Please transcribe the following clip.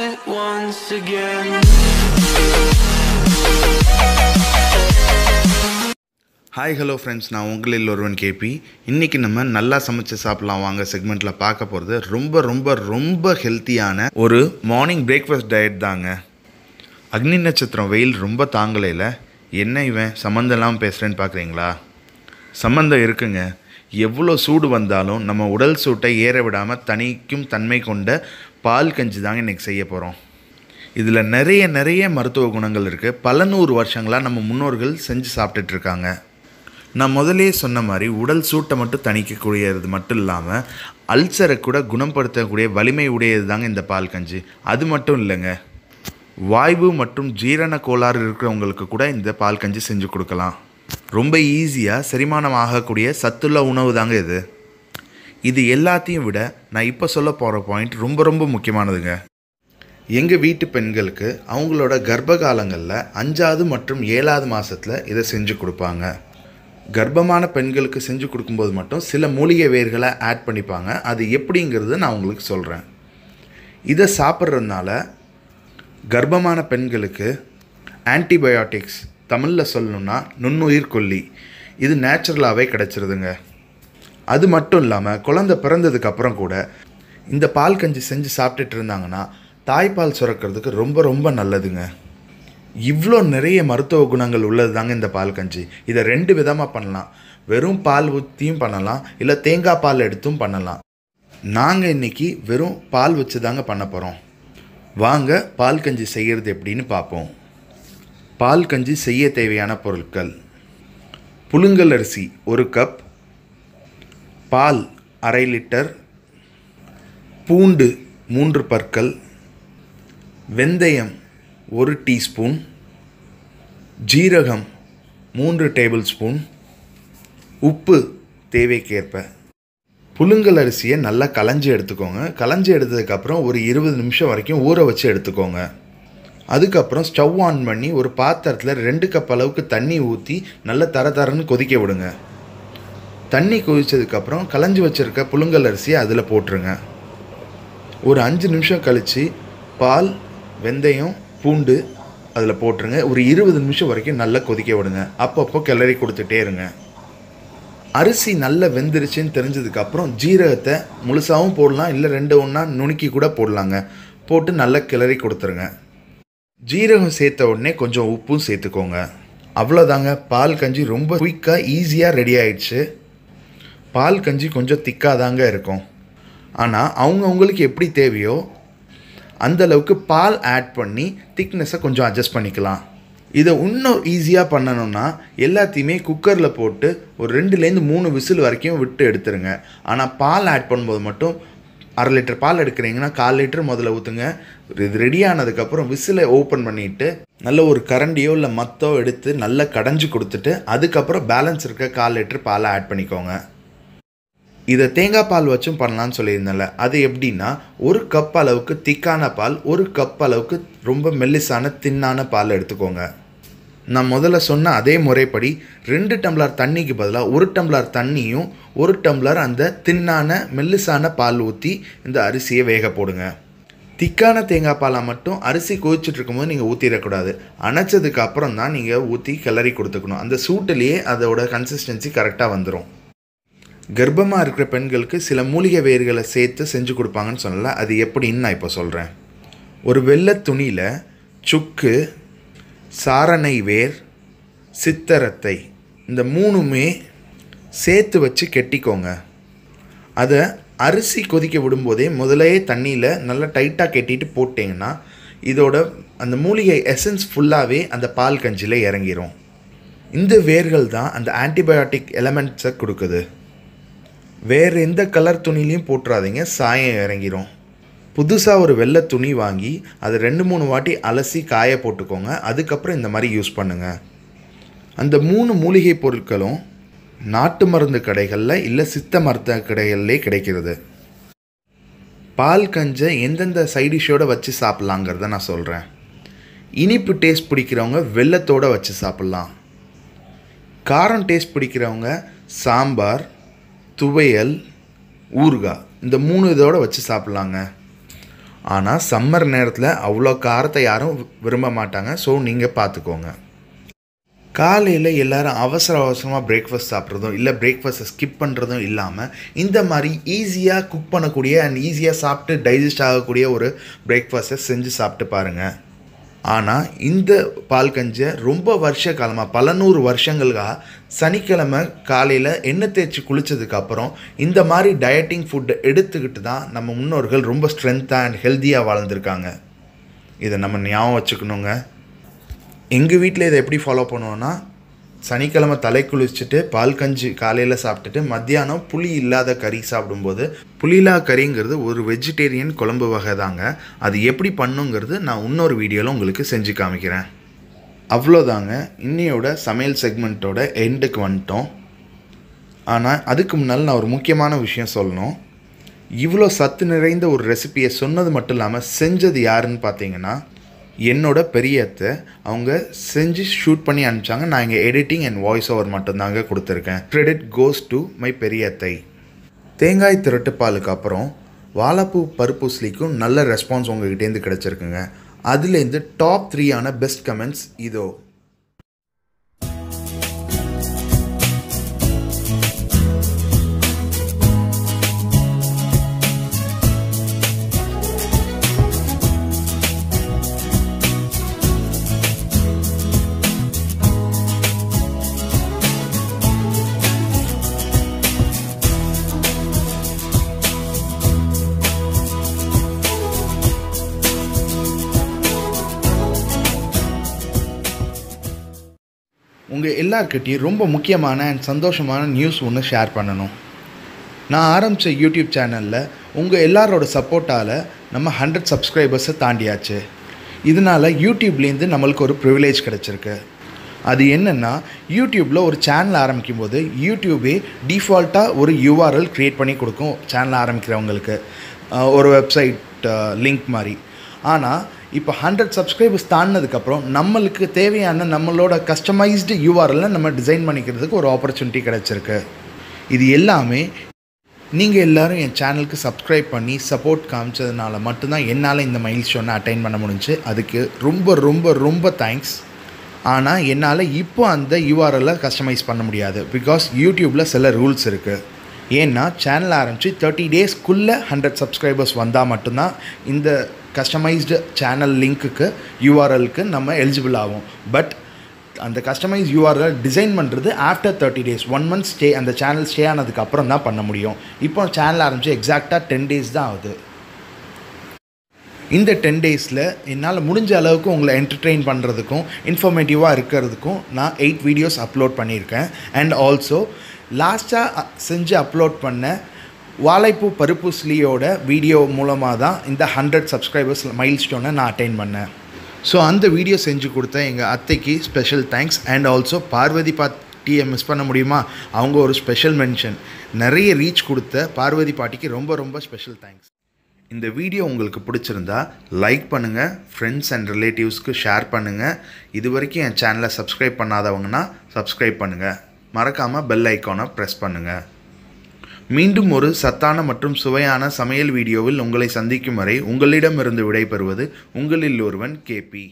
once again hi hello friends நான் உங்களில் ஒருவன் கேபி இன்றைக்கி நம்ம நல்லா சமைச்சு சாப்பிட்லாம் வாங்க செக்மெண்ட்டில் பார்க்க போகிறது ரொம்ப ரொம்ப ரொம்ப ஹெல்த்தியான ஒரு மார்னிங் பிரேக்ஃபாஸ்ட் டயட் தாங்க அக்னி நட்சத்திரம் வெயில் ரொம்ப தாங்கலையில் என்ன இவன் சம்மந்தெல்லாம் பேசுகிறேன்னு பார்க்குறீங்களா சம்மந்தம் இருக்குங்க எவ்வளோ சூடு வந்தாலும் நம்ம உடல் சூட்டை ஏற விடாமல் தனிக்கும் தன்மை கொண்ட பால் கஞ்சி தாங்க இன்றைக்கி செய்ய போகிறோம் இதில் நிறைய நிறைய மருத்துவ குணங்கள் இருக்குது பல நூறு வருஷங்களாக நம்ம முன்னோர்கள் செஞ்சு சாப்பிட்டுட்ருக்காங்க நான் முதலே சொன்ன மாதிரி உடல் சூட்டை மட்டும் தணிக்கக்கூடியது மட்டும் இல்லாமல் அல்சரை கூட குணப்படுத்தக்கூடிய வலிமை உடையது தாங்க இந்த பால் கஞ்சி அது மட்டும் இல்லைங்க வாய்வு மற்றும் ஜீரண கோளாறு இருக்கிறவங்களுக்கு கூட இந்த பால் கஞ்சி செஞ்சு கொடுக்கலாம் ரொம்ப ஈஸியாக செரிமானம் ஆகக்கூடிய சத்துள்ள உணவு தாங்க இது இது எல்லாத்தையும் விட நான் இப்போ சொல்ல போகிற பாயிண்ட் ரொம்ப ரொம்ப முக்கியமானதுங்க எங்கள் வீட்டு பெண்களுக்கு அவங்களோட கர்ப்ப காலங்களில் அஞ்சாவது மற்றும் ஏழாவது மாதத்தில் இதை செஞ்சு கொடுப்பாங்க கர்ப்பமான பெண்களுக்கு செஞ்சு கொடுக்கும்போது மட்டும் சில மூலிகை வேர்களை ஆட் பண்ணிப்பாங்க அது எப்படிங்கிறது நான் உங்களுக்கு சொல்கிறேன் இதை சாப்பிட்றதுனால கர்ப்பமான பெண்களுக்கு ஆன்டிபயோட்டிக்ஸ் தமிழில் சொல்லணுன்னா நுண்ணுயிர் கொல்லி இது நேச்சுரலாகவே கிடச்சிருதுங்க அது மட்டும் இல்லாமல் குழந்தை பிறந்ததுக்கப்புறம் கூட இந்த பால் கஞ்சி செஞ்சு சாப்பிட்டுட்டு இருந்தாங்கன்னா தாய்ப்பால் சுரக்கிறதுக்கு ரொம்ப ரொம்ப நல்லதுங்க இவ்வளோ நிறைய மருத்துவ குணங்கள் உள்ளது தாங்க இந்த பால் கஞ்சி இதை ரெண்டு விதமாக பண்ணலாம் வெறும் பால் ஊற்றியும் பண்ணலாம் இல்லை தேங்காய் பால் எடுத்தும் பண்ணலாம் நாங்கள் இன்றைக்கி வெறும் பால் வச்சு தாங்க பண்ண போகிறோம் வாங்க பால் கஞ்சி செய்கிறது எப்படின்னு பார்ப்போம் பால் கஞ்சி செய்ய தேவையான பொருட்கள் புழுங்கல் அரிசி ஒரு கப் பால் அரை லிட்டர் பூண்டு மூன்று பற்கள் வெந்தயம் ஒரு டீஸ்பூன் ஜீரகம் மூன்று டேபிள் ஸ்பூன் உப்பு தேவைக்கேற்ப புழுங்கல் அரிசியை நல்லா களைஞ்சி எடுத்துக்கோங்க களைஞ்சி எடுத்ததுக்கப்புறம் ஒரு இருபது நிமிஷம் வரைக்கும் ஊற வச்சு எடுத்துக்கோங்க அதுக்கப்புறம் ஸ்டவ் ஆன் பண்ணி ஒரு பாத்திரத்தில் ரெண்டு கப் அளவுக்கு தண்ணி ஊற்றி நல்லா தர தரன்னு கொதிக்க விடுங்க தண்ணி கொதித்ததுக்கப்புறம் களைஞ்சி வச்சுருக்க புழுங்கல் அரிசியை அதில் போட்டுருங்க ஒரு அஞ்சு நிமிஷம் கழித்து பால் வெந்தயம் பூண்டு அதில் போட்டுருங்க ஒரு இருபது நிமிஷம் வரைக்கும் நல்லா கொதிக்க விடுங்க அப்பப்போ கிளறி கொடுத்துட்டே இருங்க அரிசி நல்லா வெந்துருச்சுன்னு தெரிஞ்சதுக்கப்புறம் ஜீரகத்தை முழுசாகவும் போடலாம் இல்லை ரெண்டு ஒன்றா நுணுக்கி கூட போடலாங்க போட்டு நல்லா கிளறி கொடுத்துருங்க ஜீரகம் சேர்த்த உடனே கொஞ்சம் உப்பும் சேர்த்துக்கோங்க அவ்வளோதாங்க பால் கஞ்சி ரொம்ப குயிக்காக ஈஸியாக ரெடி ஆயிடுச்சு பால் கஞ்சி கொஞ்சம் திக்காக தாங்க இருக்கும் ஆனால் அவங்கவுங்களுக்கு எப்படி தேவையோ அந்தளவுக்கு பால் ஆட் பண்ணி திக்னஸை கொஞ்சம் அட்ஜஸ்ட் பண்ணிக்கலாம் இதை இன்னும் ஈஸியாக பண்ணணும்னா எல்லாத்தையுமே குக்கரில் போட்டு ஒரு ரெண்டுலேருந்து மூணு விசில் வரைக்கும் விட்டு எடுத்துருங்க ஆனால் பால் ஆட் பண்ணும்போது மட்டும் அரை லிட்டர் பால் எடுக்கிறீங்கன்னா கால் லிட்டர் முதல்ல ஊற்றுங்க இது ரெடி ஆனதுக்கப்புறம் விசிலை ஓப்பன் பண்ணிவிட்டு நல்ல ஒரு கரண்டியோ இல்லை மத்தோ எடுத்து நல்லா கடைஞ்சி கொடுத்துட்டு அதுக்கப்புறம் பேலன்ஸ் இருக்க கால் லிட்டர் பாலை ஆட் பண்ணிக்கோங்க இதை தேங்காய் பால் வச்சும் பண்ணலான்னு சொல்லியிருந்தேன்ல அது எப்படின்னா ஒரு கப் அளவுக்கு திக்கான பால் ஒரு கப் அளவுக்கு ரொம்ப மெல்லிசான தின்னான பால் எடுத்துக்கோங்க நான் முதல்ல சொன்ன அதே முறைப்படி ரெண்டு டம்ளர் தண்ணிக்கு பதிலாக ஒரு டம்ளர் தண்ணியும் ஒரு டம்ளர் அந்த தின்னான மெல்லிசான பால் ஊற்றி இந்த அரிசியை வேக போடுங்க திக்கான தேங்காய் பாலை மட்டும் அரிசி கொதிச்சுட்டு இருக்கும்போது நீங்கள் ஊற்றிடக்கூடாது அணைச்சதுக்கு அப்புறம் தான் நீங்கள் ஊற்றி கிளறி கொடுத்துக்கணும் அந்த சூட்டிலேயே அதோட கன்சிஸ்டன்சி கரெக்டாக வந்துடும் கர்ப்பமாக இருக்கிற பெண்களுக்கு சில மூலிகை வேர்களை சேர்த்து செஞ்சு கொடுப்பாங்கன்னு சொல்லலை அது எப்படின்னு நான் இப்போ சொல்கிறேன் ஒரு வெள்ளை துணியில் சுக்கு சாரணை வேர் சித்தரத்தை இந்த மூணுமே சேர்த்து வச்சு கெட்டிக்கோங்க அதை அரிசி கொதிக்க விடும்போதே முதலே தண்ணியில் நல்லா டைட்டாக கெட்டிட்டு போட்டிங்கன்னா இதோட அந்த மூலிகை எசன்ஸ் ஃபுல்லாகவே அந்த பால் கஞ்சியில் இறங்கிரும் இந்த வேர்கள் தான் அந்த ஆன்டிபயோட்டிக் எலமெண்ட்ஸை கொடுக்குது வேறு எந்த கலர் துணிலையும் போட்டுறாதீங்க சாயம் இறங்கிடும் புதுசாக ஒரு வெள்ளை துணி வாங்கி அதை ரெண்டு மூணு வாட்டி அலசி காய போட்டுக்கோங்க அதுக்கப்புறம் இந்த மாதிரி யூஸ் பண்ணுங்கள் அந்த மூணு மூலிகை பொருட்களும் நாட்டு மருந்து கடைகளில் இல்லை சித்த மருத்துவ கடைகள்லே கிடைக்கிறது பால் கஞ்சை எந்தெந்த சைடிஷோடு வச்சு சாப்பிட்லாங்கிறத நான் சொல்கிறேன் இனிப்பு டேஸ்ட் பிடிக்கிறவங்க வெள்ளத்தோடு வச்சு சாப்பிட்லாம் காரம் டேஸ்ட் பிடிக்கிறவங்க சாம்பார் துவையல் ஊறுகாய் இந்த மூணு இதோட வச்சு சாப்பிட்லாங்க ஆனால் சம்மர் நேரத்தில் அவ்வளோ காரத்தை யாரும் விரும்ப மாட்டாங்க ஸோ நீங்கள் பார்த்துக்கோங்க காலையில் எல்லோரும் அவசர அவசரமாக பிரேக்ஃபாஸ்ட் சாப்பிட்றதும் இல்லை பிரேக்ஃபாஸ்ட்டை ஸ்கிப் பண்ணுறதும் இல்லாமல் இந்த மாதிரி ஈஸியாக குக் பண்ணக்கூடிய அண்ட் ஈஸியாக சாப்பிட்டு டைஜஸ்ட் ஆகக்கூடிய ஒரு பிரேக்ஃபாஸ்ட்டை செஞ்சு சாப்பிட்டு பாருங்கள் ஆனால் இந்த பால் கஞ்சை ரொம்ப வருஷ காலமாக பல நூறு வருஷங்களுக்காக சனிக்கிழமை காலையில் எண்ணெய் தேய்ச்சி குளித்ததுக்கப்புறம் இந்த மாதிரி டயட்டிங் ஃபுட்டை எடுத்துக்கிட்டு தான் நம்ம முன்னோர்கள் ரொம்ப ஸ்ட்ரென்த்தாக அண்ட் ஹெல்த்தியாக வாழ்ந்துருக்காங்க இதை நம்ம ஞாபகம் வச்சுக்கணுங்க எங்கள் வீட்டில் இதை எப்படி ஃபாலோ பண்ணுவோன்னா சனிக்கிழமை தலை குளிச்சுட்டு பால் கஞ்சி காலையில் சாப்பிட்டுட்டு மத்தியானம் புளி இல்லாத கறி சாப்பிடும்போது புளிலா கறிங்கிறது ஒரு வெஜிடேரியன் குழம்பு வகை தாங்க அது எப்படி பண்ணுங்கிறது நான் இன்னொரு வீடியோவில் உங்களுக்கு செஞ்சு காமிக்கிறேன் அவ்வளோதாங்க இன்னையோட சமையல் செக்மெண்ட்டோட எண்டுக்கு வந்துட்டோம் ஆனால் அதுக்கு முன்னால் நான் ஒரு முக்கியமான விஷயம் சொல்லணும் இவ்வளோ சத்து நிறைந்த ஒரு ரெசிப்பியை சொன்னது மட்டும் இல்லாமல் செஞ்சது யாருன்னு பார்த்தீங்கன்னா என்னோட பெரிய அத்தை அவங்க செஞ்சு ஷூட் பண்ணி அனுப்பிச்சாங்க நான் இங்கே எடிட்டிங் அண்ட் வாய்ஸ் ஓவர் மட்டும்தாங்க கொடுத்துருக்கேன் கிரெடிட் கோஸ் டு மை பெரிய அத்தை தேங்காய் திரட்டு பாலுக்கு அப்புறம் வாழைப்பூ பருப்பூசிலிக்கும் நல்ல ரெஸ்பான்ஸ் உங்ககிட்டேருந்து கிடச்சிருக்குங்க அதுலேருந்து டாப் த்ரீயான பெஸ்ட் கமெண்ட்ஸ் இதோ உங்கள் எல்லார்கிட்டையும் ரொம்ப முக்கியமான அண்ட் சந்தோஷமான நியூஸ் ஒன்று ஷேர் பண்ணணும் நான் ஆரம்பித்த யூடியூப் சேனலில் உங்கள் எல்லாரோட சப்போர்ட்டால் நம்ம ஹண்ட்ரட் சப்ஸ்கிரைபர்ஸை தாண்டியாச்சு இதனால் யூடியூப்லேருந்து நம்மளுக்கு ஒரு ப்ரிவிலேஜ் கிடச்சிருக்கு அது என்னென்னா யூடியூப்பில் ஒரு சேனல் ஆரம்பிக்கும் போது யூடியூபே டிஃபால்ட்டாக ஒரு யூஆர்எல் க்ரியேட் பண்ணி கொடுக்கும் சேனல் ஆரம்பிக்கிறவங்களுக்கு ஒரு வெப்சைட் லிங்க் மாதிரி ஆனால் இப்போ ஹண்ட்ரட் சப்ஸ்கிரைபர்ஸ் தாண்டினதுக்கப்புறம் நம்மளுக்கு தேவையான நம்மளோட கஸ்டமைஸ்டு யூஆர்எல்ல நம்ம டிசைன் பண்ணிக்கிறதுக்கு ஒரு ஆப்பர்ச்சுனிட்டி கிடச்சிருக்கு இது எல்லாமே நீங்கள் எல்லோரும் என் சேனலுக்கு சப்ஸ்கிரைப் பண்ணி சப்போர்ட் காமிச்சதுனால மட்டும்தான் என்னால் இந்த மைல் ஸ்டோனை அட்டைன் பண்ண முடிஞ்சு அதுக்கு ரொம்ப ரொம்ப ரொம்ப தேங்க்ஸ் ஆனால் என்னால் இப்போ அந்த யூஆர்எல்லை கஸ்டமைஸ் பண்ண முடியாது பிகாஸ் யூடியூப்பில் சில ரூல்ஸ் இருக்குது ஏன்னா சேனல் ஆரம்பித்து தேர்ட்டி டேஸ்க்குள்ளே ஹண்ட்ரட் சப்ஸ்கிரைபர்ஸ் வந்தால் மட்டும்தான் இந்த கஸ்டமைஸ்டு சேனல் லிங்க்குக்கு யூஆர்எலுக்கு நம்ம எலிஜிபிள் ஆகும் பட் அந்த கஸ்டமைஸ் யூஆர்எல் டிசைன் பண்ணுறது after thirty days one month stay அந்த சேனல் ஸ்டே ஆனதுக்கு அப்புறம் தான் பண்ண முடியும் இப்போ சேனல் ஆரம்பித்து எக்ஸாக்டாக டென் டேஸ் தான் ஆகுது இந்த டென் டேஸில் என்னால் முடிஞ்ச அளவுக்கு உங்களை என்டர்டெயின் பண்ணுறதுக்கும் இன்ஃபர்மேட்டிவாக இருக்கிறதுக்கும் நான் எயிட் வீடியோஸ் அப்லோட் பண்ணியிருக்கேன் அண்ட் ஆல்சோ லாஸ்ட்டாக செஞ்சு அப்லோட் பண்ண வாழைப்பூ பருப்புஸ்லியோட வீடியோ மூலமாக தான் இந்த ஹண்ட்ரட் சப்ஸ்கிரைபர்ஸ் மைல்ஸ்டோனை நான் அட்டைன் பண்ணேன் ஸோ அந்த வீடியோ செஞ்சு கொடுத்த எங்கள் அத்தைக்கு special thanks and also Parvathi பாட்டியை மிஸ் பண்ண முடியுமா அவங்க ஒரு ஸ்பெஷல் மென்ஷன் நிறைய ரீச் கொடுத்த பார்வதி பாட்டிக்கு ரொம்ப ரொம்ப ஸ்பெஷல் தேங்க்ஸ் இந்த வீடியோ உங்களுக்கு பிடிச்சிருந்தா லைக் பண்ணுங்கள் ஃப்ரெண்ட்ஸ் அண்ட் ரிலேட்டிவ்ஸ்க்கு ஷேர் பண்ணுங்கள் இது வரைக்கும் என் சேனலை சப்ஸ்கிரைப் பண்ணாதவங்கன்னா சப்ஸ்கிரைப் பண்ணுங்கள் மறக்காமல் பெல் ஐக்கானை ப்ரெஸ் பண்ணுங்கள் மீண்டும் ஒரு சத்தான மற்றும் சுவையான சமையல் வீடியோவில் உங்களை சந்திக்கும் வரை உங்களிடமிருந்து விடைபெறுவது உங்களில் ஒருவன் கேபி